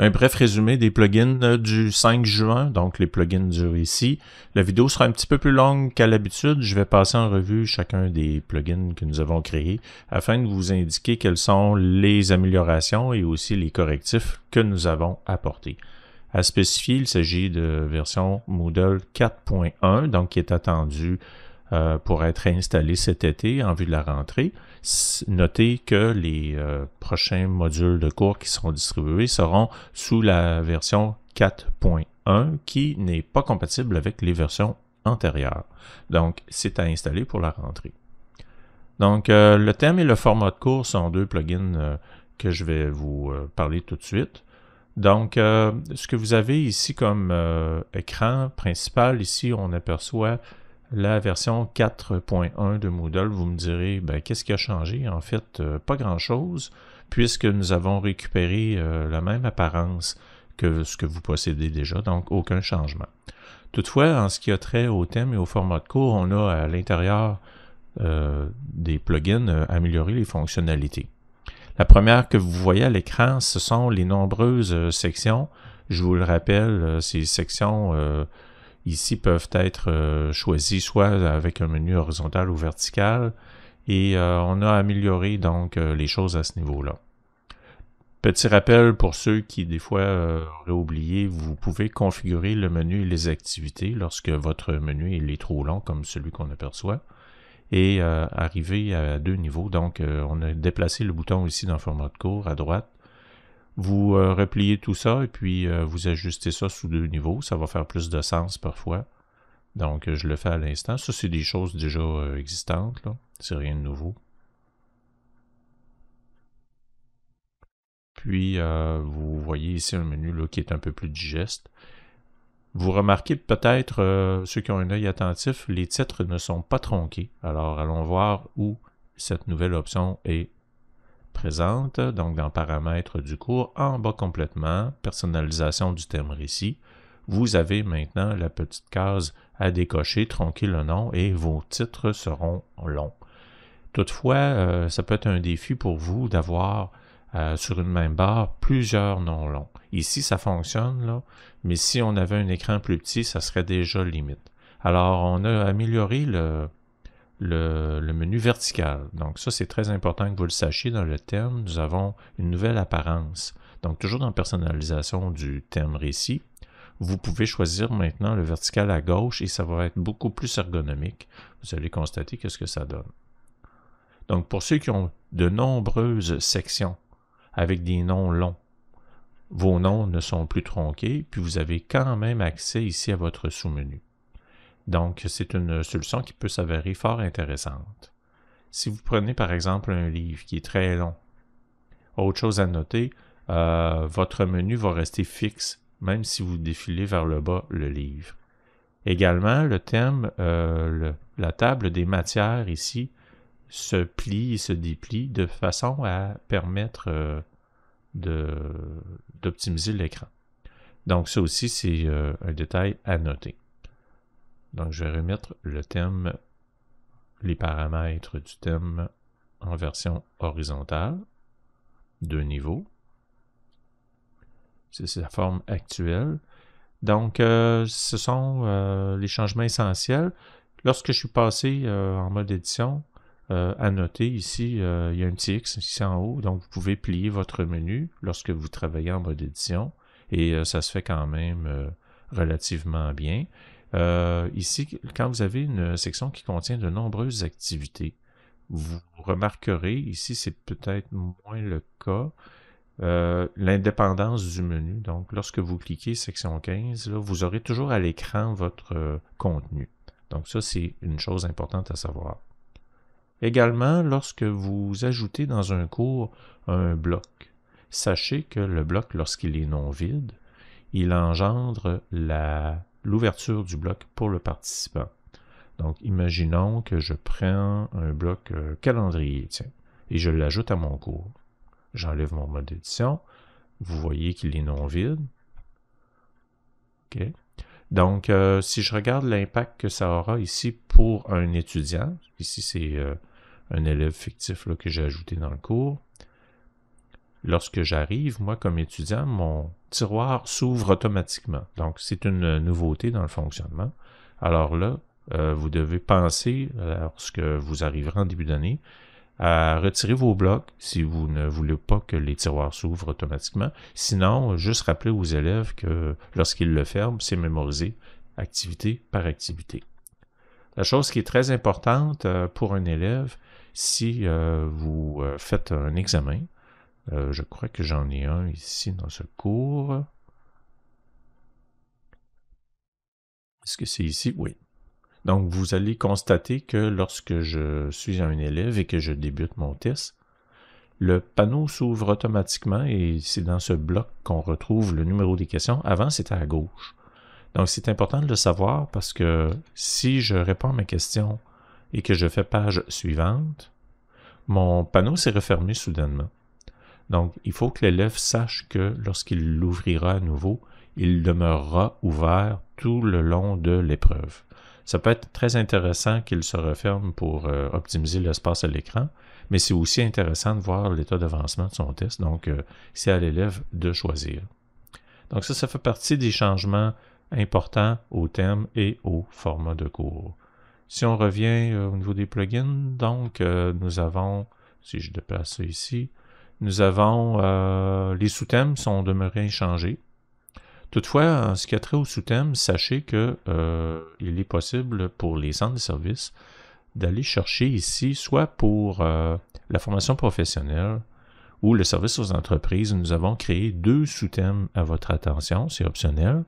un bref résumé des plugins euh, du 5 juin, donc les plugins du récit. La vidéo sera un petit peu plus longue qu'à l'habitude. Je vais passer en revue chacun des plugins que nous avons créés afin de vous indiquer quelles sont les améliorations et aussi les correctifs que nous avons apportés. À spécifier, il s'agit de version Moodle 4.1, donc qui est attendue euh, pour être installé cet été en vue de la rentrée. Notez que les euh, prochains modules de cours qui seront distribués seront sous la version 4.1 qui n'est pas compatible avec les versions antérieures. Donc, c'est à installer pour la rentrée. Donc, euh, le thème et le format de cours sont deux plugins que je vais vous parler tout de suite. Donc, ce que vous avez ici comme écran principal, ici, on aperçoit la version 4.1 de Moodle, vous me direz, ben, qu'est-ce qui a changé? En fait, euh, pas grand-chose, puisque nous avons récupéré euh, la même apparence que ce que vous possédez déjà, donc aucun changement. Toutefois, en ce qui a trait au thème et au format de cours, on a à l'intérieur euh, des plugins amélioré les fonctionnalités. La première que vous voyez à l'écran, ce sont les nombreuses sections. Je vous le rappelle, ces sections ici peuvent être euh, choisis soit avec un menu horizontal ou vertical. Et euh, on a amélioré donc euh, les choses à ce niveau-là. Petit rappel pour ceux qui des fois ont oublié, vous pouvez configurer le menu et les activités lorsque votre menu est trop long comme celui qu'on aperçoit et arriver à deux niveaux. Donc, on a déplacé le bouton ici dans le format de cours à droite vous euh, repliez tout ça et puis euh, vous ajustez ça sous deux niveaux. Ça va faire plus de sens parfois. Donc, euh, je le fais à l'instant. Ça, c'est des choses déjà existantes. C'est rien de nouveau. Puis, vous voyez ici un menu qui est un peu plus digeste. Vous remarquez peut-être, ceux qui ont un œil attentif, les titres ne sont pas tronqués. Alors allons voir où cette nouvelle option est présente, donc dans paramètres du cours, en bas complètement, personnalisation du thème récit, vous avez maintenant la petite case à décocher, tronquer le nom et vos titres seront longs. Toutefois, euh, ça peut être un défi pour vous d'avoir euh, sur une même barre plusieurs noms longs. Ici, ça fonctionne, là, mais si on avait un écran plus petit, ça serait déjà limite. Alors, on a amélioré le, le, menu vertical. Donc ça, c'est très important que vous le sachiez dans le thème. Nous avons une nouvelle apparence. Donc toujours dans personnalisation du thème récit, vous pouvez choisir maintenant le vertical à gauche et ça va être beaucoup plus ergonomique. Vous allez constater qu'est-ce que ça donne. Donc pour ceux qui ont de nombreuses sections avec des noms longs, vos noms ne sont plus tronqués, puis vous avez quand même accès ici à votre sous-menu. Donc, c'est une solution qui peut s'avérer fort intéressante. Si vous prenez par exemple un livre qui est très long, autre chose à noter, euh, votre menu va rester fixe même si vous défilez vers le bas le livre. Également, le thème, euh, la table des matières ici se plie et se déplie de façon à permettre euh, d'optimiser l'écran. Donc ça aussi, c'est un détail à noter. Donc, je vais remettre le thème, les paramètres du thème en version horizontale, deux niveaux. C'est sa forme actuelle. Donc, euh, ce sont euh, les changements essentiels. Lorsque je suis passé euh, en mode édition, à noter ici, il y a un petit X ici en haut, donc vous pouvez plier votre menu lorsque vous travaillez en mode édition, et ça se fait quand même relativement bien. Euh, ici, quand vous avez une section qui contient de nombreuses activités, vous remarquerez, ici c'est peut-être moins le cas, euh, l'indépendance du menu. Donc, lorsque vous cliquez section 15, là, vous aurez toujours à l'écran votre euh, contenu. Donc, ça, c'est une chose importante à savoir. Également, lorsque vous ajoutez dans un cours un bloc, sachez que le bloc, lorsqu'il est non vide, il engendre la l'ouverture du bloc pour le participant. Donc, imaginons que je prends un bloc euh, calendrier, et je l'ajoute à mon cours. J'enlève mon mode édition Vous voyez qu'il est non vide. OK. Donc, euh, si je regarde l'impact que ça aura ici pour un étudiant, ici c'est euh, un élève fictif que j'ai ajouté dans le cours, lorsque j'arrive, moi, comme étudiant, mon tiroir s'ouvre automatiquement. Donc, c'est une nouveauté dans le fonctionnement. Alors là, euh, vous devez penser, euh, lorsque vous arriverez en début d'année, à retirer vos blocs si vous ne voulez pas que les tiroirs s'ouvrent automatiquement. Sinon, juste rappeler aux élèves que lorsqu'ils le ferment, c'est mémorisé activité par activité. La chose qui est très importante euh, pour un élève, si vous faites un examen, euh, je crois que j'en ai un ici dans ce cours. Est-ce que c'est ici? Oui. Donc, vous allez constater que lorsque je suis un élève et que je débute mon test, le panneau s'ouvre automatiquement et c'est dans ce bloc qu'on retrouve le numéro des questions. Avant, c'était à gauche. Donc, c'est important de le savoir parce que si je réponds à ma question et que je fais page suivante, mon panneau s'est refermé soudainement. Donc, il faut que l'élève sache que lorsqu'il l'ouvrira à nouveau, il demeurera ouvert tout le long de l'épreuve. Ça peut être très intéressant qu'il se referme pour euh, optimiser l'espace à l'écran, mais c'est aussi intéressant de voir l'état d'avancement de son test. Donc, euh, c'est à l'élève de choisir. Donc, ça, ça fait partie des changements importants au thème et au format de cours. Si on revient euh, au niveau des plugins, donc, nous avons, si je déplace ici, nous avons euh, les sous-thèmes sont demeurés inchangés. Toutefois, en ce qui a trait aux sous-thèmes, sachez que euh, il est possible pour les centres de services d'aller chercher ici, soit pour euh, la formation professionnelle ou le service aux entreprises, nous avons créé deux sous-thèmes à votre attention, c'est optionnel.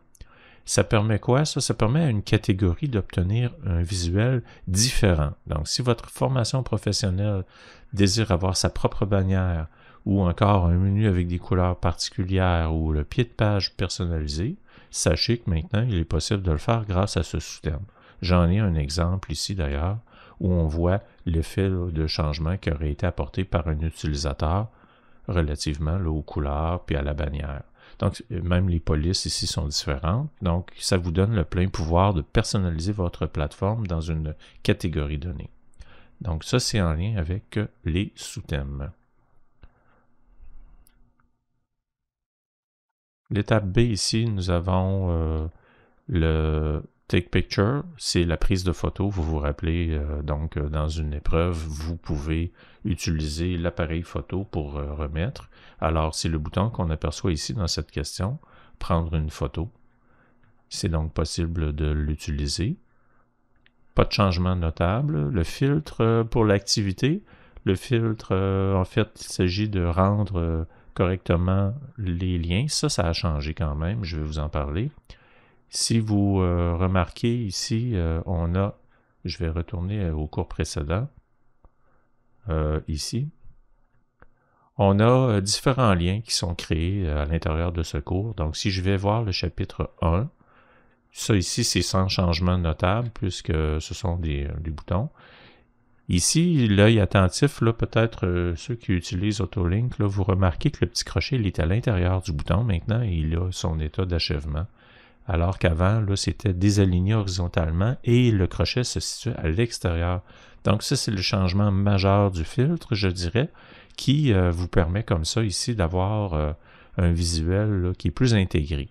Ça permet quoi? ça permet à une catégorie d'obtenir un visuel différent. Donc, si votre formation professionnelle désire avoir sa propre bannière, ou encore un menu avec des couleurs particulières ou le pied de page personnalisé, sachez que maintenant il est possible de le faire grâce à ce sous-thème. J'en ai un exemple ici d'ailleurs où on voit le fil de changement qui aurait été apporté par un utilisateur relativement aux couleurs puis à la bannière. Donc, euh, même les polices ici sont différentes. Donc, ça vous donne le plein pouvoir de personnaliser votre plateforme dans une catégorie donnée. Donc, ça, c'est en lien avec les sous-thèmes. L'étape B ici, nous avons euh, le take picture, c'est la prise de photo. Vous vous rappelez, euh, donc euh, dans une épreuve, vous pouvez utiliser l'appareil photo pour remettre. Alors c'est le bouton qu'on aperçoit ici dans cette question, prendre une photo. C'est donc possible de l'utiliser. Pas de changement notable. Le filtre pour l'activité, le filtre, en fait, il s'agit de rendre correctement les liens. Ça, ça a changé quand même, je vais vous en parler. Si vous euh, remarquez ici, euh, on a, je vais retourner au cours précédent, euh, ici, on a différents liens qui sont créés à l'intérieur de ce cours. Donc, si je vais voir le chapitre 1, ça ici, c'est sans changement notable puisque ce sont des boutons. Ici, l'œil attentif, peut-être euh, ceux qui utilisent Autolink, vous remarquez que le petit crochet il est à l'intérieur du bouton maintenant et il a son état d'achèvement. Alors qu'avant, c'était désaligné horizontalement et le crochet se situe à l'extérieur. Donc ça, c'est le changement majeur du filtre, je dirais, qui euh, vous permet comme ça ici d'avoir euh, un visuel qui est plus intégré.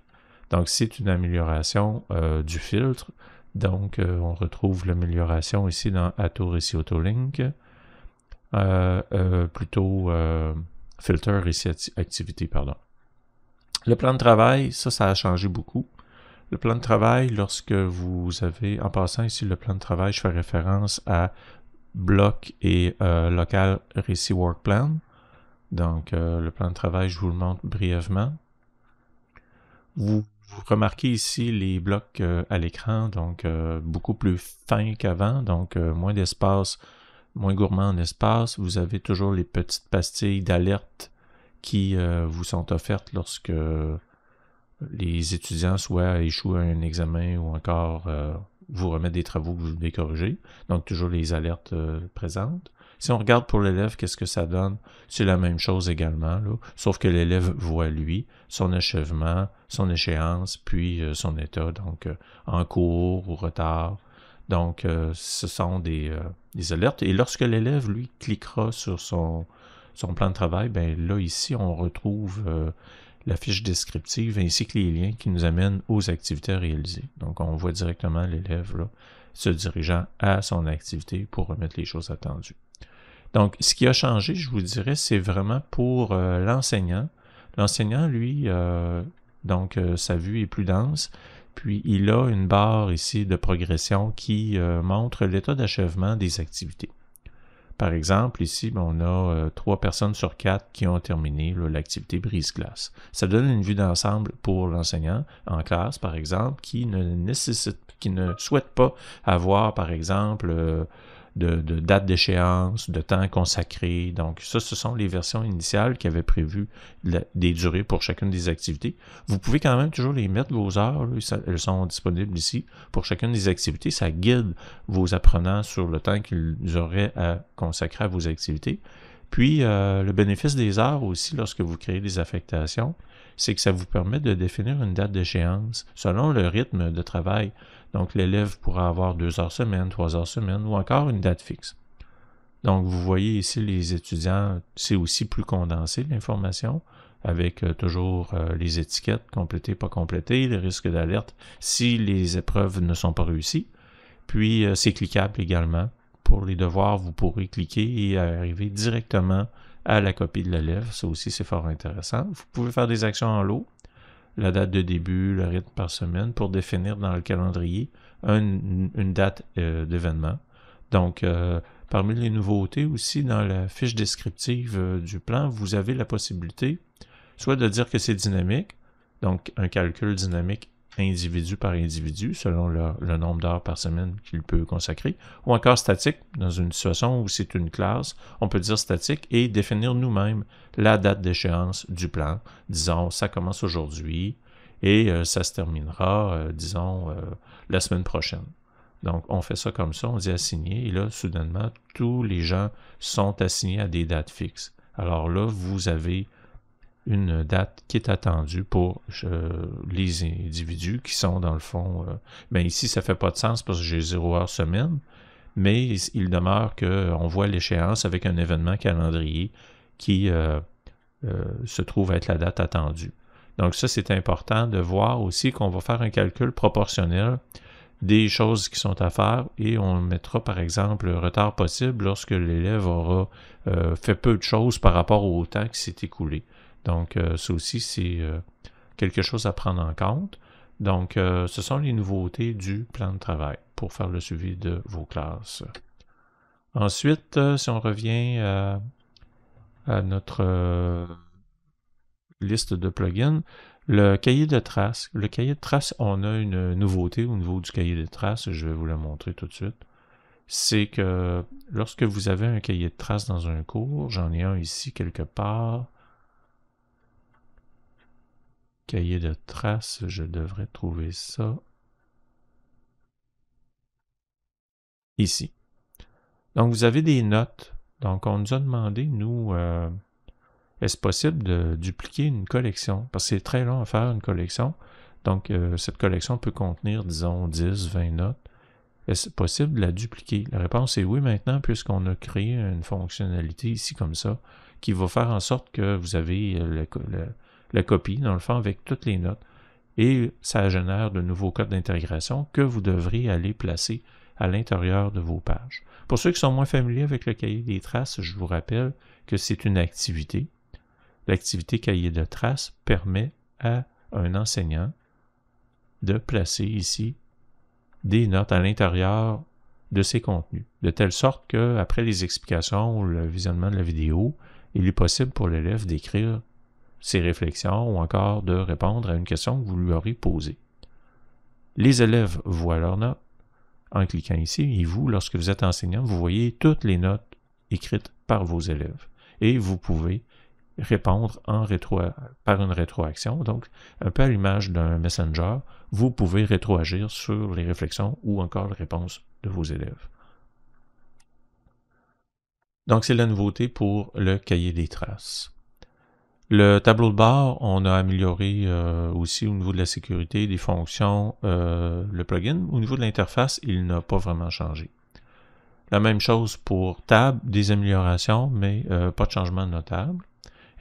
Donc c'est une amélioration du filtre donc, euh, on retrouve l'amélioration ici dans Atto, Récit, Autolink. Euh, euh, plutôt filter ici activité, pardon. Le plan de travail, ça, ça a changé beaucoup. Le plan de travail, lorsque vous avez, en passant ici, le plan de travail, je fais référence à bloc et local récit work plan. Donc, le plan de travail, je vous le montre brièvement. Vous vous remarquez ici les blocs euh, à l'écran, donc euh, beaucoup plus fins qu'avant, donc euh, moins d'espace, moins gourmand en espace. Vous avez toujours les petites pastilles d'alerte qui vous sont offertes lorsque les étudiants soit échouent à un examen ou encore vous remettent des travaux que vous devez corriger. Donc toujours les alertes présentes. Si on regarde pour l'élève, qu'est-ce que ça donne? C'est la même chose également, sauf que l'élève voit lui, son achèvement, son échéance, puis euh, son état, donc euh, en cours ou retard. Donc, euh, ce sont des, alertes. Et lorsque l'élève, lui, cliquera sur son, son plan de travail, bien là, ici, on retrouve la fiche descriptive ainsi que les liens qui nous amènent aux activités à réaliser. Donc, on voit directement l'élève se dirigeant à son activité pour remettre les choses attendues. Donc, ce qui a changé, je vous dirais, c'est vraiment pour euh, l'enseignant. L'enseignant, lui, euh, donc, euh, sa vue est plus dense. Puis, il a une barre ici de progression qui montre l'état d'achèvement des activités. Par exemple, ici, ben, on a trois personnes sur quatre qui ont terminé l'activité brise-glace. Ça donne une vue d'ensemble pour l'enseignant en classe, par exemple, qui ne nécessite, qui ne souhaite pas avoir, par exemple, de, date d'échéance, de temps consacré. Donc ça, ce sont les versions initiales qui avaient prévu des durées pour chacune des activités. Vous pouvez quand même toujours les mettre, vos heures, elles sont disponibles ici pour chacune des activités. Ça guide vos apprenants sur le temps qu'ils auraient à consacrer à vos activités. Puis euh, le bénéfice des heures aussi lorsque vous créez des affectations c'est que ça vous permet de définir une date d'échéance selon le rythme de travail. Donc, l'élève pourra avoir deux heures semaine, trois heures semaine ou encore une date fixe. Donc, vous voyez ici les étudiants, c'est aussi plus condensé l'information avec euh, toujours euh, les étiquettes complétées, pas complétées, les risques d'alerte si les épreuves ne sont pas réussies. Puis, euh, c'est cliquable également. Pour les devoirs, vous pourrez cliquer et arriver directement à la copie de l'élève. Ça aussi, c'est fort intéressant. Vous pouvez faire des actions en lot, la date de début, le rythme par semaine, pour définir dans le calendrier une, date euh, d'événement. Donc, euh, parmi les nouveautés aussi, dans la fiche descriptive euh, du plan, vous avez la possibilité soit de dire que c'est dynamique, donc un calcul dynamique individu par individu, selon le, nombre d'heures par semaine qu'il peut consacrer, ou encore statique, dans une situation où c'est une classe, on peut dire statique et définir nous-mêmes la date d'échéance du plan. Disons, ça commence aujourd'hui et euh, ça se terminera, euh, disons, euh, la semaine prochaine. Donc, on fait ça comme ça, on dit assigné, et là, soudainement, tous les gens sont assignés à des dates fixes. Alors là, vous avez une date qui est attendue pour euh, les individus qui sont dans le fond. mais euh, ben, ici, ça ne fait pas de sens parce que j'ai zéro heure semaine, mais il, demeure qu'on voit l'échéance avec un événement calendrier qui euh, se trouve être la date attendue. Donc ça, c'est important de voir aussi qu'on va faire un calcul proportionnel des choses qui sont à faire et on mettra par exemple le retard possible lorsque l'élève aura fait peu de choses par rapport au temps qui s'est écoulé. Donc, euh, ça aussi, c'est euh, quelque chose à prendre en compte. Donc, euh, ce sont les nouveautés du plan de travail pour faire le suivi de vos classes. Ensuite, si on revient à, notre liste de plugins, le cahier de traces. Le cahier de traces, on a une nouveauté au niveau du cahier de traces. Je vais vous le montrer tout de suite c'est que lorsque vous avez un cahier de traces dans un cours, j'en ai un ici quelque part, cahier de traces, je devrais trouver ça ici. Donc, vous avez des notes. Donc, on nous a demandé, nous, euh, est-ce possible de dupliquer une collection? Parce que c'est très long à faire une collection. Donc, euh, cette collection peut contenir, disons, 10, 20 notes. Est-ce possible de la dupliquer? La réponse est oui maintenant, puisqu'on a créé une fonctionnalité ici comme ça, qui va faire en sorte que vous avez le la copie, dans le fond, avec toutes les notes. Et ça génère de nouveaux codes d'intégration que vous devrez aller placer à l'intérieur de vos pages. Pour ceux qui sont moins familiers avec le cahier des traces, je vous rappelle que c'est une activité. L'activité cahier de traces permet à un enseignant de placer ici des notes à l'intérieur de ses contenus, de telle sorte que après les explications ou le visionnement de la vidéo, il est possible pour l'élève d'écrire ses réflexions ou encore de répondre à une question que vous lui aurez posée. Les élèves voient leurs notes en cliquant ici et vous, lorsque vous êtes enseignant, vous voyez toutes les notes écrites par vos élèves et vous pouvez répondre en par une rétroaction. Donc, un peu à l'image d'un messenger, vous pouvez rétroagir sur les réflexions ou encore les réponses de vos élèves. Donc, c'est la nouveauté pour le cahier des traces. Le tableau de bord, on a amélioré euh, aussi au niveau de la sécurité, des fonctions, euh, le plugin. Au niveau de l'interface, il n'a pas vraiment changé. La même chose pour table, des améliorations, mais euh, pas de changement notable,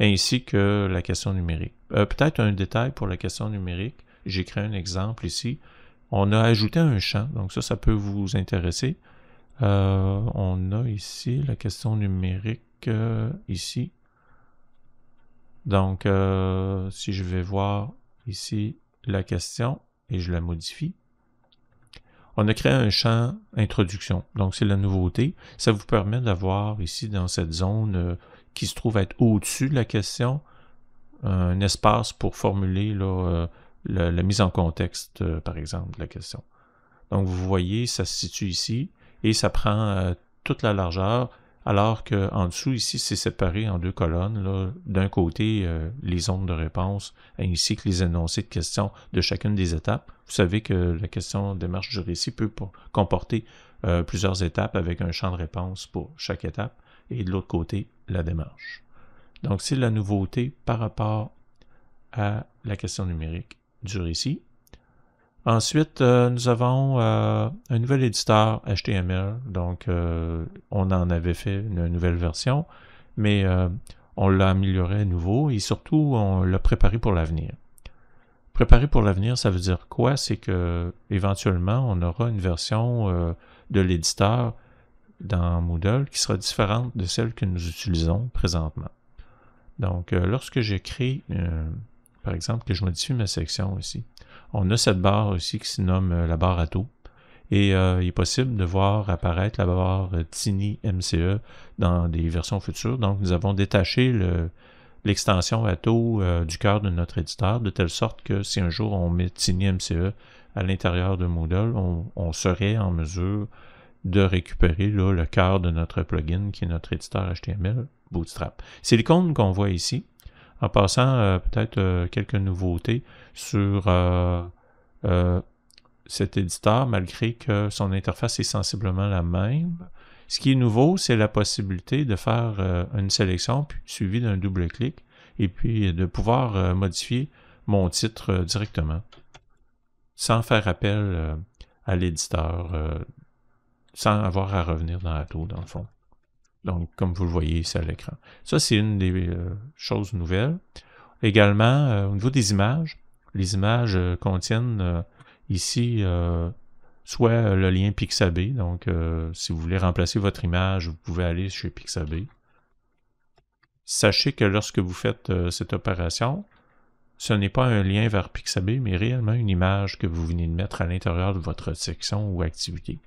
ainsi que la question numérique. Peut-être un détail pour la question numérique, j'ai créé un exemple ici. On a ajouté un champ, donc ça, ça peut vous intéresser. on a ici la question numérique, ici, donc, euh, si je vais voir ici la question et je la modifie, on a créé un champ introduction. Donc, c'est la nouveauté. Ça vous permet d'avoir ici dans cette zone euh, qui se trouve être au-dessus de la question, un espace pour formuler euh, la, mise en contexte, par exemple, de la question. Donc, vous voyez, ça se situe ici et ça prend toute la largeur alors qu'en dessous, ici, c'est séparé en deux colonnes. D'un côté, euh, les zones de réponse, ainsi que les énoncés de questions de chacune des étapes. Vous savez que la question démarche du récit peut comporter euh, plusieurs étapes avec un champ de réponse pour chaque étape, et de l'autre côté, la démarche. Donc, c'est la nouveauté par rapport à la question numérique du récit. Ensuite, euh, nous avons euh, un nouvel éditeur HTML. Donc, euh, on en avait fait une, nouvelle version, mais on l'a amélioré à nouveau et surtout, on l'a préparé pour l'avenir. Préparé pour l'avenir, ça veut dire quoi? C'est que éventuellement, on aura une version de l'éditeur dans Moodle qui sera différente de celle que nous utilisons présentement. Donc, lorsque j'écris, par exemple, que je modifie ma section ici, on a cette barre aussi qui se nomme euh, la barre ATO. Et euh, il est possible de voir apparaître la barre Tiny MCE dans des versions futures. Donc, nous avons détaché l'extension le, euh, du cœur de notre éditeur, de telle sorte que si un jour on met Tiny MCE à l'intérieur de Moodle, on, serait en mesure de récupérer le cœur de notre plugin qui est notre éditeur HTML Bootstrap. C'est l'icône qu'on voit ici. En passant, euh, peut-être euh, quelques nouveautés sur euh, cet éditeur, malgré que son interface est sensiblement la même. Ce qui est nouveau, c'est la possibilité de faire une sélection puis, suivie d'un double clic et puis de pouvoir modifier mon titre directement sans faire appel à l'éditeur, sans avoir à revenir dans la tour, dans le fond. Donc, comme vous le voyez ici à l'écran. Ça, c'est une des euh, choses nouvelles. Également, euh, au niveau des images, les images euh, contiennent ici soit le lien Pixabay. Donc, si vous voulez remplacer votre image, vous pouvez aller chez Pixabay. Sachez que lorsque vous faites cette opération, ce n'est pas un lien vers Pixabay, mais réellement une image que vous venez de mettre à l'intérieur de votre section ou activité.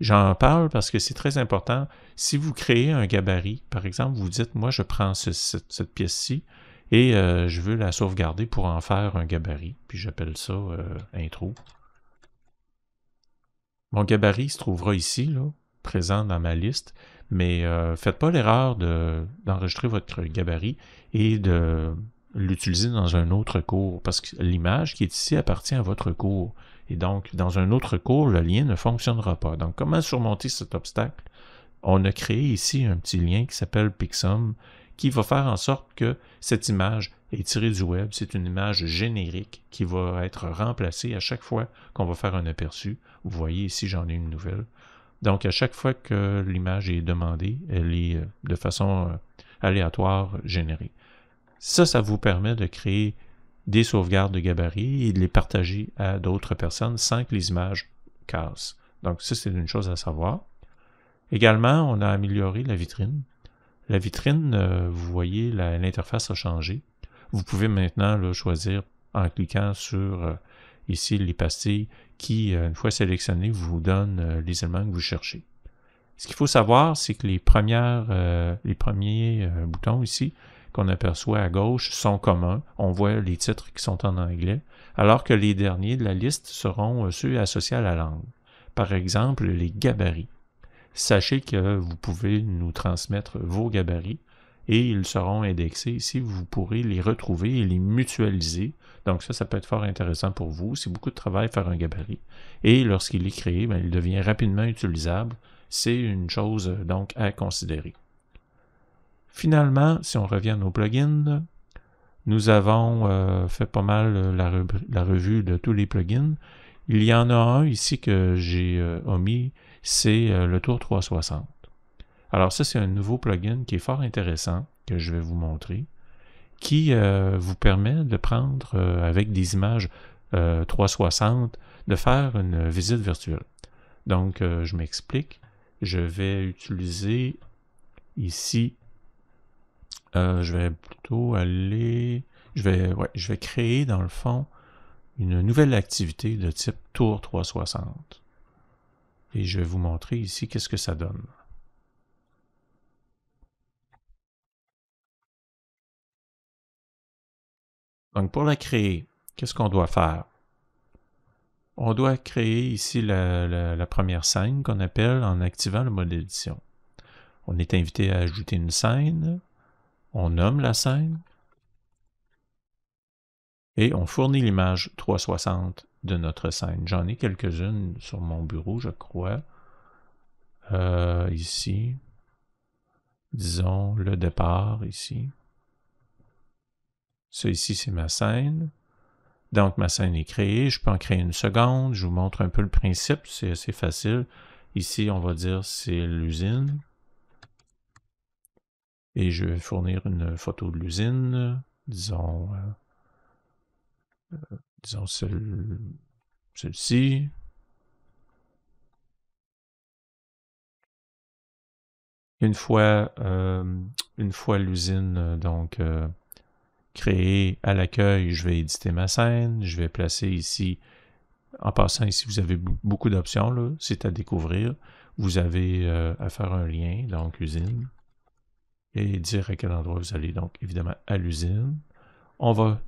J'en parle parce que c'est très important. Si vous créez un gabarit, par exemple, vous dites, moi, je prends cette, pièce-ci et euh, je veux la sauvegarder pour en faire un gabarit. Puis j'appelle ça euh, intro. Mon gabarit se trouvera ici, présent dans ma liste. Mais ne euh, faites pas l'erreur d'enregistrer votre gabarit et de l'utiliser dans un autre cours. Parce que l'image qui est ici appartient à votre cours. Et donc, dans un autre cours, le lien ne fonctionnera pas. Donc, comment surmonter cet obstacle? On a créé ici un petit lien qui s'appelle Pixum, qui va faire en sorte que cette image est tirée du web. C'est une image générique qui va être remplacée à chaque fois qu'on va faire un aperçu. Vous voyez ici, j'en ai une nouvelle. Donc, à chaque fois que l'image est demandée, elle est euh, de façon euh, aléatoire générée. Ça, ça vous permet de créer des sauvegardes de gabarit et de les partager à d'autres personnes sans que les images cassent. Donc ça, c'est une chose à savoir. Également, on a amélioré la vitrine. La vitrine, euh, vous voyez, l'interface a changé. Vous pouvez maintenant le choisir en cliquant sur euh, ici les pastilles qui, euh, une fois sélectionnées, vous donnent les éléments que vous cherchez. Ce qu'il faut savoir, c'est que les, premières, les premiers boutons ici, qu'on aperçoit à gauche sont communs. On voit les titres qui sont en anglais, alors que les derniers de la liste seront euh, ceux associés à la langue. Par exemple, les gabarits. Sachez que vous pouvez nous transmettre vos gabarits et ils seront indexés ici. Vous pourrez les retrouver et les mutualiser. Donc ça, ça peut être fort intéressant pour vous. C'est beaucoup de travail faire un gabarit. Et lorsqu'il est créé, ben, il devient rapidement utilisable. C'est une chose euh, donc à considérer. Finalement, si on revient à plugins, nous avons euh, fait pas mal euh, la, revue de tous les plugins. Il y en a un ici que j'ai euh, omis, c'est le Tour 360. Alors ça, c'est un nouveau plugin qui est fort intéressant, que je vais vous montrer, qui vous permet de prendre avec des images 360, de faire une visite virtuelle. Donc, je m'explique. Je vais utiliser ici euh, je vais plutôt aller... Je vais, créer, dans le fond, une nouvelle activité de type Tour 360. Et je vais vous montrer ici qu'est-ce que ça donne. Donc, pour la créer, qu'est-ce qu'on doit faire? On doit créer ici la première scène qu'on appelle en activant le mode édition. On est invité à ajouter une scène on nomme la scène et on fournit l'image 360 de notre scène. J'en ai quelques-unes sur mon bureau, je crois. Euh, ici, disons le départ ici. Ça ici, c'est ma scène. Donc, ma scène est créée. Je peux en créer une seconde. Je vous montre un peu le principe. C'est assez facile. Ici, on va dire c'est l'usine. Et je vais fournir une photo de l'usine, disons, euh, euh, disons celle, ci Une fois, euh, une fois l'usine donc créée à l'accueil, je vais éditer ma scène, je vais placer ici en passant ici, vous avez beaucoup d'options, c'est à découvrir. Vous avez à faire un lien, donc usine dire à quel endroit vous allez. Donc, évidemment, à l'usine. On va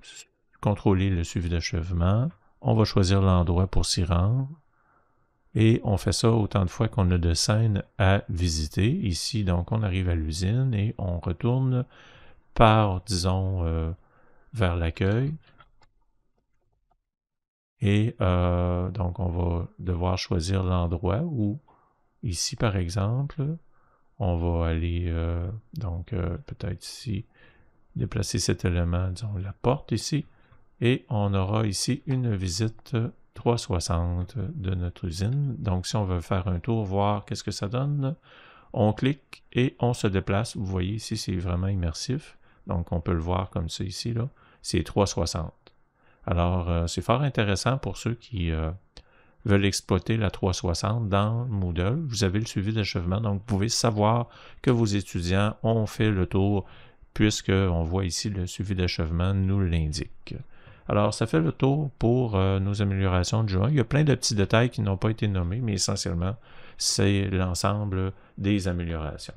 contrôler le suivi d'achèvement. On va choisir l'endroit pour s'y rendre. Et on fait ça autant de fois qu'on a de scènes à visiter. Ici, donc, on arrive à l'usine et on retourne par, disons, euh, vers l'accueil. Et euh, donc, on va devoir choisir l'endroit où, ici par exemple, on va aller, euh, donc euh, peut-être ici, déplacer cet élément, disons la porte ici, et on aura ici une visite 360 de notre usine. Donc si on veut faire un tour, voir qu'est-ce que ça donne, on clique et on se déplace. Vous voyez ici, c'est vraiment immersif. Donc on peut le voir comme ça ici, là. C'est 360. Alors euh, c'est fort intéressant pour ceux qui veulent exploiter la 360 dans Moodle. Vous avez le suivi d'achèvement, donc vous pouvez savoir que vos étudiants ont fait le tour, puisque on voit ici le suivi d'achèvement nous l'indique. Alors, ça fait le tour pour euh, nos améliorations de juin. Il y a plein de petits détails qui n'ont pas été nommés, mais essentiellement, c'est l'ensemble des améliorations.